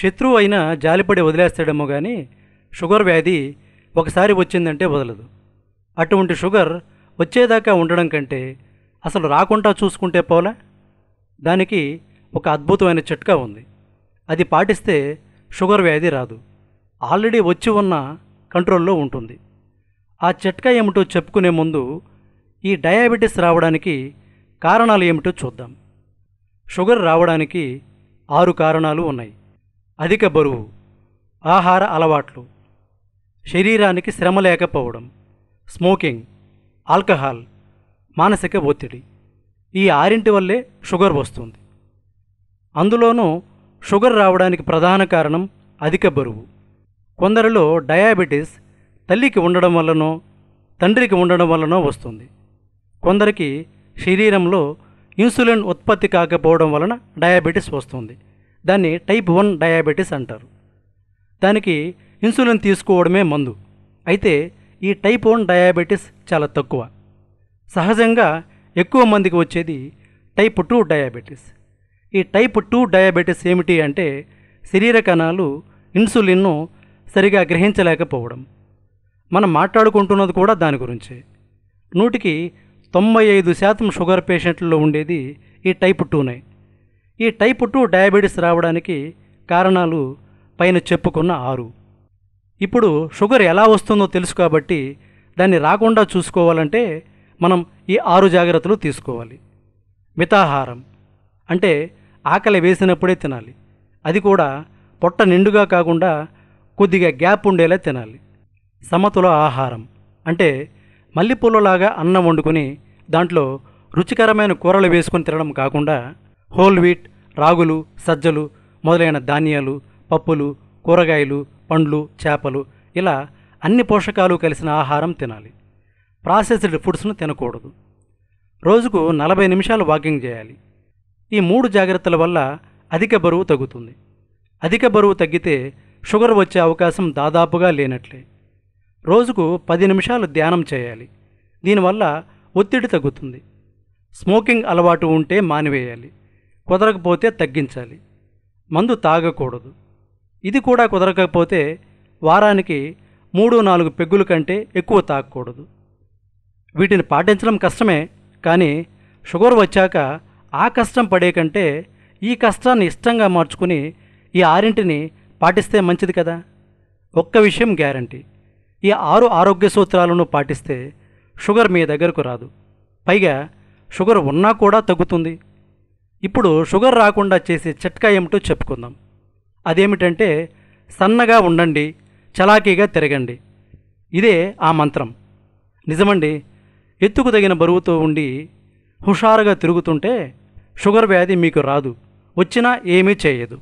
శత్రువు అయినా జాలిపడి వదిలేస్తాడేమో కానీ షుగర్ వ్యాధి ఒకసారి వచ్చిందంటే వదలదు అటువంటి షుగర్ వచ్చేదాకా ఉండడం కంటే అసలు రాకుండా చూసుకుంటే పోలా దానికి ఒక అద్భుతమైన చిట్కా ఉంది అది పాటిస్తే షుగర్ వ్యాధి రాదు ఆల్రెడీ వచ్చి ఉన్న కంట్రోల్లో ఉంటుంది ఆ చిట్కా ఏమిటో చెప్పుకునే ముందు ఈ డయాబెటీస్ రావడానికి కారణాలు ఏమిటో చూద్దాం షుగర్ రావడానికి ఆరు కారణాలు ఉన్నాయి అధిక బరువు ఆహార అలవాట్లు శరీరానికి శ్రమ లేకపోవడం స్మోకింగ్ ఆల్కహాల్ మానసిక ఒత్తిడి ఈ ఆరింటి వల్లే షుగర్ వస్తుంది అందులోనూ షుగర్ రావడానికి ప్రధాన కారణం అధిక బరువు కొందరిలో డయాబెటీస్ తల్లికి ఉండడం వల్లనో తండ్రికి ఉండడం వల్లనో వస్తుంది కొందరికి శరీరంలో ఇన్సులిన్ ఉత్పత్తి కాకపోవడం వలన డయాబెటీస్ వస్తుంది దాన్ని టైప్ వన్ డయాబెటీస్ అంటారు దానికి ఇన్సులిన్ తీసుకోవడమే మందు అయితే ఈ టైప్ వన్ డయాబెటీస్ చాలా తక్కువ సహజంగా ఎక్కువ మందికి వచ్చేది టైప్ టూ డయాబెటీస్ ఈ టైప్ టూ డయాబెటీస్ ఏమిటి అంటే శరీర కణాలు ఇన్సులిన్ను సరిగా గ్రహించలేకపోవడం మనం మాట్లాడుకుంటున్నది కూడా దాని గురించే నూటికి తొంభై ఐదు శాతం షుగర్ పేషెంట్లలో ఉండేది ఈ టైప్ టూనే ఈ టైప్ టూ డయాబెటీస్ రావడానికి కారణాలు పైన చెప్పుకున్న ఆరు ఇప్పుడు షుగర్ ఎలా వస్తుందో తెలుసు కాబట్టి దాన్ని రాకుండా చూసుకోవాలంటే మనం ఈ ఆరు జాగ్రత్తలు తీసుకోవాలి మితాహారం అంటే ఆకలి వేసినప్పుడే తినాలి అది కూడా పొట్ట నిండుగా కాకుండా కొద్దిగా గ్యాప్ ఉండేలా తినాలి సమతుల ఆహారం అంటే మల్లెపూలలాగా అన్నం వండుకొని దాంట్లో రుచికరమైన కూరలు వేసుకొని తినడం కాకుండా హోల్ వీట్ రాగులు సజ్జలు మొదలైన ధాన్యాలు పప్పులు కూరగాయలు పండ్లు చేపలు ఇలా అన్ని పోషకాలు కలిసిన ఆహారం తినాలి ప్రాసెస్డ్ ఫుడ్స్ను తినకూడదు రోజుకు నలభై నిమిషాలు వాకింగ్ చేయాలి ఈ మూడు జాగ్రత్తల వల్ల అధిక బరువు తగ్గుతుంది అధిక బరువు తగ్గితే షుగర్ వచ్చే అవకాశం దాదాపుగా లేనట్లే రోజుకు పది నిమిషాలు ధ్యానం చేయాలి దీనివల్ల ఒత్తిడి తగ్గుతుంది స్మోకింగ్ అలవాటు ఉంటే మానివేయాలి కుదరకపోతే తగ్గించాలి మందు తాగకూడదు ఇది కూడా కుదరకపోతే వారానికి మూడు నాలుగు పెగ్గుల కంటే ఎక్కువ తాగకూడదు వీటిని పాటించడం కష్టమే కానీ షుగర్ వచ్చాక ఆ కష్టం పడే కంటే ఈ కష్టాన్ని ఇష్టంగా మార్చుకుని ఈ ఆరింటిని పాటిస్తే మంచిది కదా ఒక్క విషయం గ్యారంటీ ఈ ఆరు ఆరోగ్య సూత్రాలను పాటిస్తే షుగర్ మీ దగ్గరకు రాదు పైగా షుగర్ ఉన్నా కూడా తగ్గుతుంది ఇప్పుడు షుగర్ రాకుండా చేసే చిట్కా ఏమిటో చెప్పుకుందాం అదేమిటంటే సన్నగా ఉండండి చలాకీగా తిరగండి ఇదే ఆ మంత్రం నిజమండి ఎత్తుకు తగిన బరువుతో ఉండి హుషారుగా తిరుగుతుంటే షుగర్ వ్యాధి మీకు రాదు వచ్చినా ఏమీ చేయదు